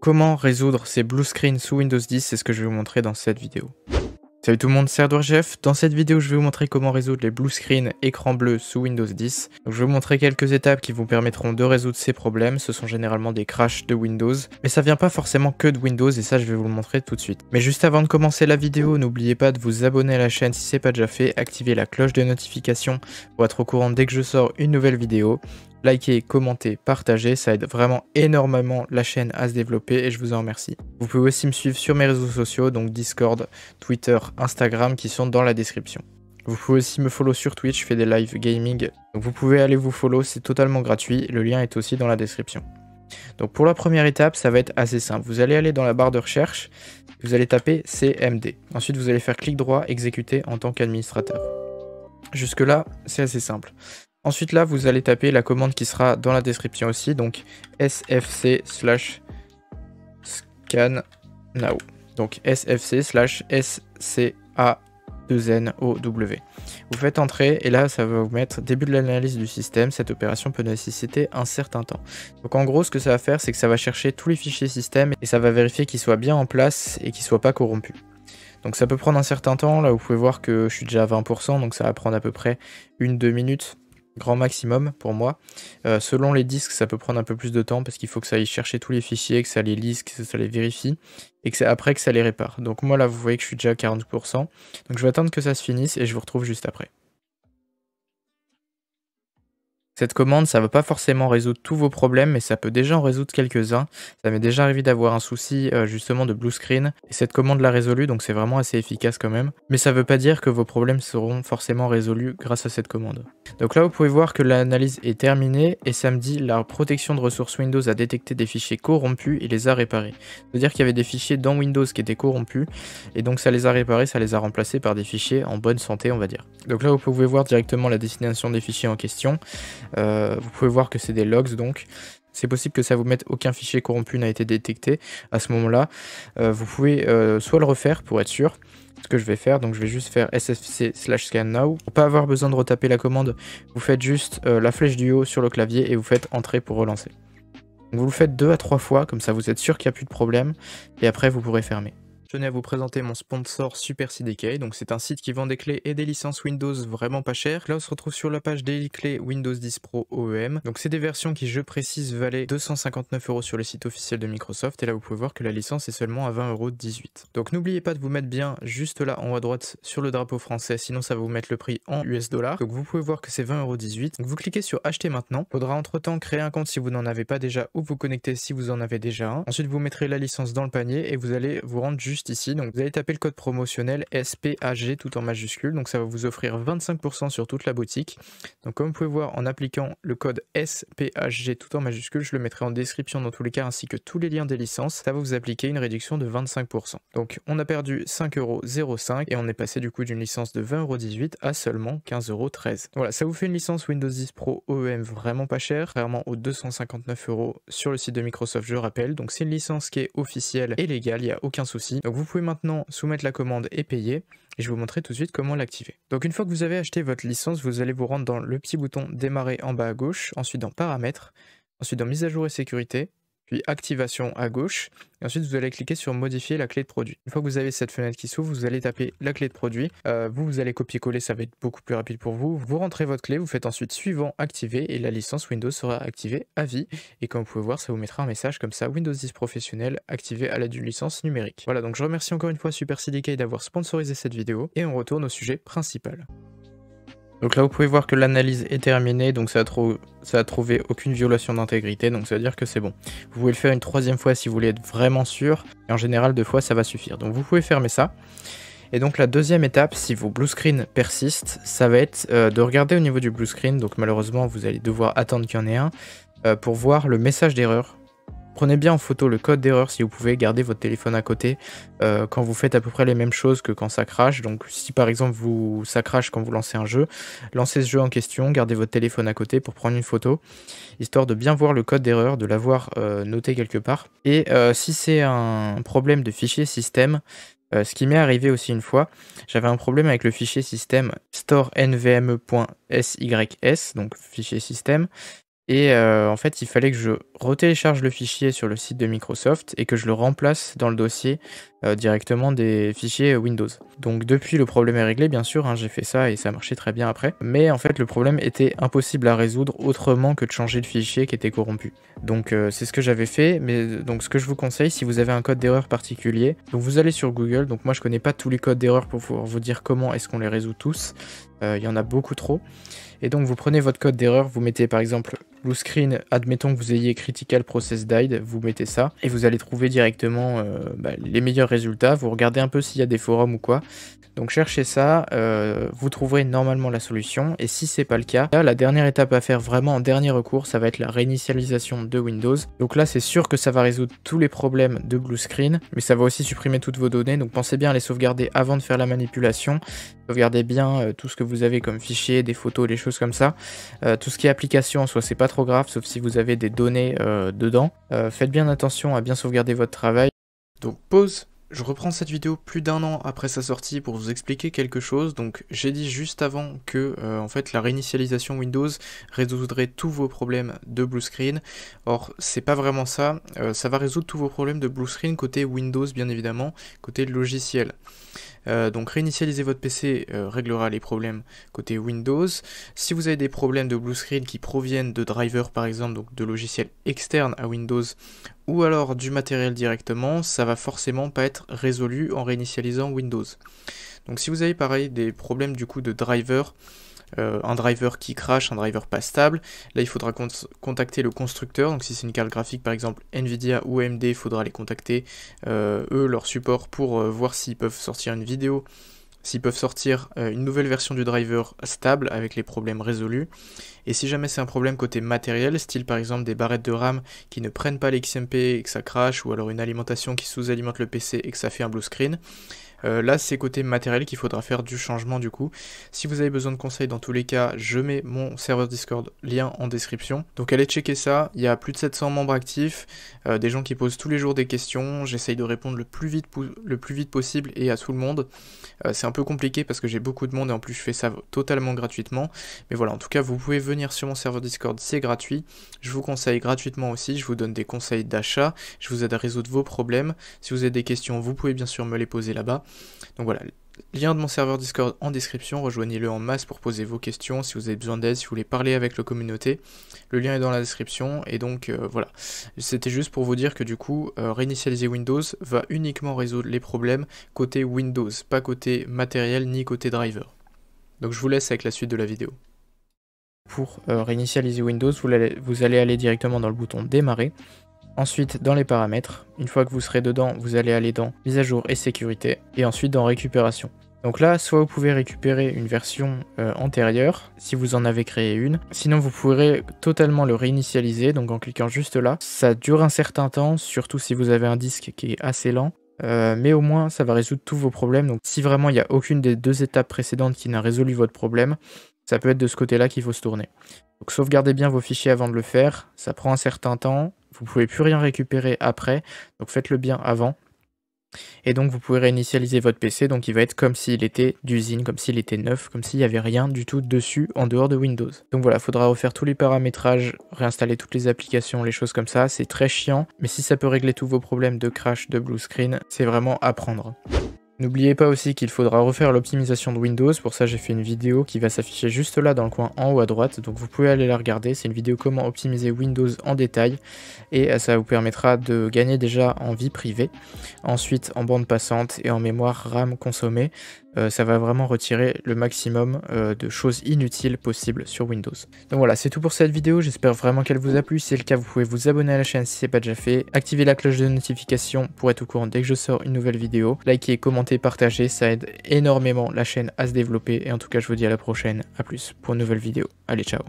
Comment résoudre ces blue screens sous Windows 10, c'est ce que je vais vous montrer dans cette vidéo. Salut tout le monde, c'est Jeff. Dans cette vidéo, je vais vous montrer comment résoudre les blue screens écran bleu sous Windows 10. je vais vous montrer quelques étapes qui vous permettront de résoudre ces problèmes. Ce sont généralement des crashs de Windows, mais ça vient pas forcément que de Windows et ça, je vais vous le montrer tout de suite. Mais juste avant de commencer la vidéo, n'oubliez pas de vous abonner à la chaîne si c'est pas déjà fait, activer la cloche de notification pour être au courant dès que je sors une nouvelle vidéo. Likez, commentez, partagez, ça aide vraiment énormément la chaîne à se développer et je vous en remercie. Vous pouvez aussi me suivre sur mes réseaux sociaux, donc Discord, Twitter, Instagram qui sont dans la description. Vous pouvez aussi me follow sur Twitch, je fais des live gaming. Donc vous pouvez aller vous follow, c'est totalement gratuit, le lien est aussi dans la description. Donc pour la première étape, ça va être assez simple. Vous allez aller dans la barre de recherche, vous allez taper CMD. Ensuite, vous allez faire clic droit, exécuter en tant qu'administrateur. Jusque-là, c'est assez simple. Ensuite là, vous allez taper la commande qui sera dans la description aussi, donc sfc slash scan now. Donc sfc slash sca 2 w Vous faites entrer et là, ça va vous mettre début de l'analyse du système. Cette opération peut nécessiter un certain temps. Donc en gros, ce que ça va faire, c'est que ça va chercher tous les fichiers système et ça va vérifier qu'ils soient bien en place et qu'ils ne soient pas corrompus. Donc ça peut prendre un certain temps, là vous pouvez voir que je suis déjà à 20%, donc ça va prendre à peu près une, deux minutes grand maximum pour moi. Euh, selon les disques, ça peut prendre un peu plus de temps parce qu'il faut que ça aille chercher tous les fichiers, que ça les lise, que ça les vérifie et que c'est après que ça les répare. Donc moi là, vous voyez que je suis déjà à 40%. Donc je vais attendre que ça se finisse et je vous retrouve juste après. Cette commande, ça va pas forcément résoudre tous vos problèmes, mais ça peut déjà en résoudre quelques-uns. Ça m'est déjà arrivé d'avoir un souci euh, justement de blue screen, et cette commande l'a résolu, donc c'est vraiment assez efficace quand même. Mais ça ne veut pas dire que vos problèmes seront forcément résolus grâce à cette commande. Donc là, vous pouvez voir que l'analyse est terminée, et samedi, la protection de ressources Windows a détecté des fichiers corrompus et les a réparés. C'est-à-dire qu'il y avait des fichiers dans Windows qui étaient corrompus, et donc ça les a réparés, ça les a remplacés par des fichiers en bonne santé, on va dire. Donc là, vous pouvez voir directement la destination des fichiers en question. Euh, vous pouvez voir que c'est des logs donc. C'est possible que ça vous mette aucun fichier corrompu n'a été détecté à ce moment-là. Euh, vous pouvez euh, soit le refaire pour être sûr, ce que je vais faire. Donc je vais juste faire sfc slash scan now. Pour pas avoir besoin de retaper la commande, vous faites juste la flèche du haut sur le clavier et vous faites entrer pour relancer. vous le faites deux à trois fois, comme ça vous êtes sûr qu'il n'y a plus de problème. Et après vous pourrez fermer. Je tenais à vous présenter mon sponsor Super CDK, donc c'est un site qui vend des clés et des licences Windows vraiment pas cher Là on se retrouve sur la page des clés Windows 10 Pro OEM, donc c'est des versions qui je précise valaient 259 euros sur le site officiel de Microsoft, et là vous pouvez voir que la licence est seulement à 18 Donc n'oubliez pas de vous mettre bien juste là en haut à droite sur le drapeau français, sinon ça va vous mettre le prix en US dollars. Donc vous pouvez voir que c'est 20,18€. Donc vous cliquez sur acheter maintenant. Faudra entre temps créer un compte si vous n'en avez pas déjà ou vous connecter si vous en avez déjà un. Ensuite vous mettrez la licence dans le panier et vous allez vous rendre juste ici. Donc vous allez taper le code promotionnel SPAG tout en majuscule. Donc ça va vous offrir 25% sur toute la boutique. Donc comme vous pouvez voir en appliquant le code SPAG tout en majuscule, je le mettrai en description dans tous les cas ainsi que tous les liens des licences, ça va vous appliquer une réduction de 25%. Donc on a perdu 5,05€ et on est passé du coup d'une licence de 20,18€ à seulement 15,13€. Voilà, ça vous fait une licence Windows 10 Pro OEM vraiment pas chère, rarement aux 259€ sur le site de Microsoft, je rappelle. Donc c'est une licence qui est officielle et légale, il n'y a aucun souci vous pouvez maintenant soumettre la commande et payer. Et je vais vous montrer tout de suite comment l'activer. Donc une fois que vous avez acheté votre licence, vous allez vous rendre dans le petit bouton démarrer en bas à gauche, ensuite dans paramètres, ensuite dans mise à jour et sécurité, puis activation à gauche. ensuite, vous allez cliquer sur modifier la clé de produit. Une fois que vous avez cette fenêtre qui s'ouvre, vous allez taper la clé de produit. Euh, vous, vous allez copier-coller, ça va être beaucoup plus rapide pour vous. Vous rentrez votre clé, vous faites ensuite suivant, activer et la licence Windows sera activée à vie. Et comme vous pouvez voir, ça vous mettra un message comme ça, Windows 10 professionnel activé à l'aide d'une licence numérique. Voilà, donc je remercie encore une fois Super d'avoir sponsorisé cette vidéo et on retourne au sujet principal. Donc là, vous pouvez voir que l'analyse est terminée, donc ça a, trouvé aucune violation d'intégrité, donc ça veut dire que c'est bon. Vous pouvez le faire une troisième fois si vous voulez être vraiment sûr, et en général, deux fois, ça va suffire. Donc vous pouvez fermer ça. Et donc la deuxième étape, si vos blue screen persistent, ça va être euh, de regarder au niveau du blue screen, donc malheureusement, vous allez devoir attendre qu'il y en ait un, euh, pour voir le message d'erreur Prenez bien en photo le code d'erreur si vous pouvez, garder votre téléphone à côté euh, quand vous faites à peu près les mêmes choses que quand ça crache. Donc si par exemple vous ça crache quand vous lancez un jeu, lancez ce jeu en question, gardez votre téléphone à côté pour prendre une photo, histoire de bien voir le code d'erreur, de l'avoir euh, noté quelque part. Et euh, si c'est un problème de fichier système, ce qui m'est arrivé aussi une fois, j'avais un problème avec le fichier système store nvme.sys, donc fichier système, et euh, en fait, il fallait que je retélécharge le fichier sur le site de Microsoft et que je le remplace dans le dossier euh, directement des fichiers Windows. Donc depuis, le problème est réglé, bien sûr, hein, j'ai fait ça et ça marchait très bien après. Mais en fait, le problème était impossible à résoudre autrement que de changer le fichier qui était corrompu. Donc euh, c'est ce que j'avais fait, mais donc ce que je vous conseille, si vous avez un code d'erreur particulier, donc vous allez sur Google, donc moi je connais pas tous les codes d'erreur pour pouvoir vous dire comment est-ce qu'on les résout tous, il y en a beaucoup trop. Et donc vous prenez votre code d'erreur, vous mettez par exemple blue screen, admettons que vous ayez critical process died, vous mettez ça et vous allez trouver directement euh, bah, les meilleurs résultats. Vous regardez un peu s'il y a des forums ou quoi. Donc cherchez ça, euh, vous trouverez normalement la solution. Et si c'est pas le cas, la dernière étape à faire vraiment en dernier recours, ça va être la réinitialisation de Windows. Donc là, c'est sûr que ça va résoudre tous les problèmes de Blue Screen, mais ça va aussi supprimer toutes vos données. Donc pensez bien à les sauvegarder avant de faire la manipulation. Sauvegardez bien euh, tout ce que vous avez comme fichier, des photos, des choses comme ça. Euh, tout ce qui est application, en soi, c'est pas trop grave, sauf si vous avez des données dedans. faites bien attention à bien sauvegarder votre travail. Donc pause je reprends cette vidéo plus d'un an après sa sortie pour vous expliquer quelque chose. Donc j'ai dit juste avant que euh, en fait la réinitialisation Windows résoudrait tous vos problèmes de blue screen. Or c'est pas vraiment ça. Euh, ça va résoudre tous vos problèmes de blue screen côté Windows bien évidemment, côté logiciel. Euh, donc réinitialiser votre PC euh, réglera les problèmes côté Windows. Si vous avez des problèmes de blue screen qui proviennent de drivers par exemple, donc de logiciels externes à Windows ou alors du matériel directement, ça va forcément pas être résolu en réinitialisant Windows. Donc si vous avez pareil des problèmes du coup de driver, euh, un driver qui crache, un driver pas stable. Là, il faudra contacter le constructeur. Donc, si c'est une carte graphique, par exemple Nvidia ou AMD, il faudra les contacter, euh, eux, leur support, pour euh, voir s'ils peuvent sortir une vidéo, s'ils peuvent sortir une nouvelle version du driver stable avec les problèmes résolus. Et si jamais c'est un problème côté matériel, style par exemple des barrettes de RAM qui ne prennent pas l'XMP et que ça crache, ou alors une alimentation qui sous-alimente le PC et que ça fait un blue screen, euh, là, c'est côté matériel qu'il faudra faire du changement du coup. Si vous avez besoin de conseils, dans tous les cas, je mets mon serveur Discord lien en description. Donc allez checker ça. Il y a plus de 700 membres actifs, euh, des gens qui posent tous les jours des questions. J'essaye de répondre le plus vite, le plus vite possible et à tout le monde. Euh, c'est un peu compliqué parce que j'ai beaucoup de monde et en plus je fais ça totalement gratuitement. Mais voilà, en tout cas, vous pouvez venir sur mon serveur Discord, c'est gratuit. Je vous conseille gratuitement aussi, je vous donne des conseils d'achat, je vous aide à résoudre vos problèmes. Si vous avez des questions, vous pouvez bien sûr me les poser là-bas. Donc voilà, lien de mon serveur Discord en description, rejoignez-le en masse pour poser vos questions, si vous avez besoin d'aide, si vous voulez parler avec la communauté, le lien est dans la description, et donc euh, voilà. C'était juste pour vous dire que du coup, euh, réinitialiser Windows va uniquement résoudre les problèmes côté Windows, pas côté matériel ni côté driver. Donc je vous laisse avec la suite de la vidéo. Pour euh, réinitialiser Windows, vous allez aller directement dans le bouton démarrer, Ensuite, dans les paramètres, une fois que vous serez dedans, vous allez aller dans mise à jour et sécurité, et ensuite dans récupération. Donc là, soit vous pouvez récupérer une version euh, antérieure, si vous en avez créé une, sinon vous pourrez totalement le réinitialiser, donc en cliquant juste là. Ça dure un certain temps, surtout si vous avez un disque qui est assez lent, euh, mais au moins ça va résoudre tous vos problèmes. Donc si vraiment il n'y a aucune des deux étapes précédentes qui n'a résolu votre problème, ça peut être de ce côté-là qu'il faut se tourner. Donc sauvegardez bien vos fichiers avant de le faire, ça prend un certain temps, vous pouvez plus rien récupérer après, donc faites-le bien avant. Et donc vous pouvez réinitialiser votre PC, donc il va être comme s'il était d'usine, comme s'il était neuf, comme s'il n'y avait rien du tout dessus en dehors de Windows. Donc voilà, il faudra refaire tous les paramétrages, réinstaller toutes les applications, les choses comme ça, c'est très chiant, mais si ça peut régler tous vos problèmes de crash, de blue screen, c'est vraiment à prendre. N'oubliez pas aussi qu'il faudra refaire l'optimisation de Windows, pour ça j'ai fait une vidéo qui va s'afficher juste là dans le coin en haut à droite, donc vous pouvez aller la regarder, c'est une vidéo comment optimiser Windows en détail, et euh, ça vous permettra de gagner déjà en vie privée, ensuite en bande passante et en mémoire RAM consommée, euh, ça va vraiment retirer le maximum euh, de choses inutiles possibles sur Windows. Donc voilà, c'est tout pour cette vidéo, j'espère vraiment qu'elle vous a plu, si c'est le cas vous pouvez vous abonner à la chaîne si ce n'est pas déjà fait, activer la cloche de notification pour être au courant dès que je sors une nouvelle vidéo, Likez, commenter, partager, ça aide énormément la chaîne à se développer, et en tout cas je vous dis à la prochaine, à plus pour une nouvelle vidéo, allez ciao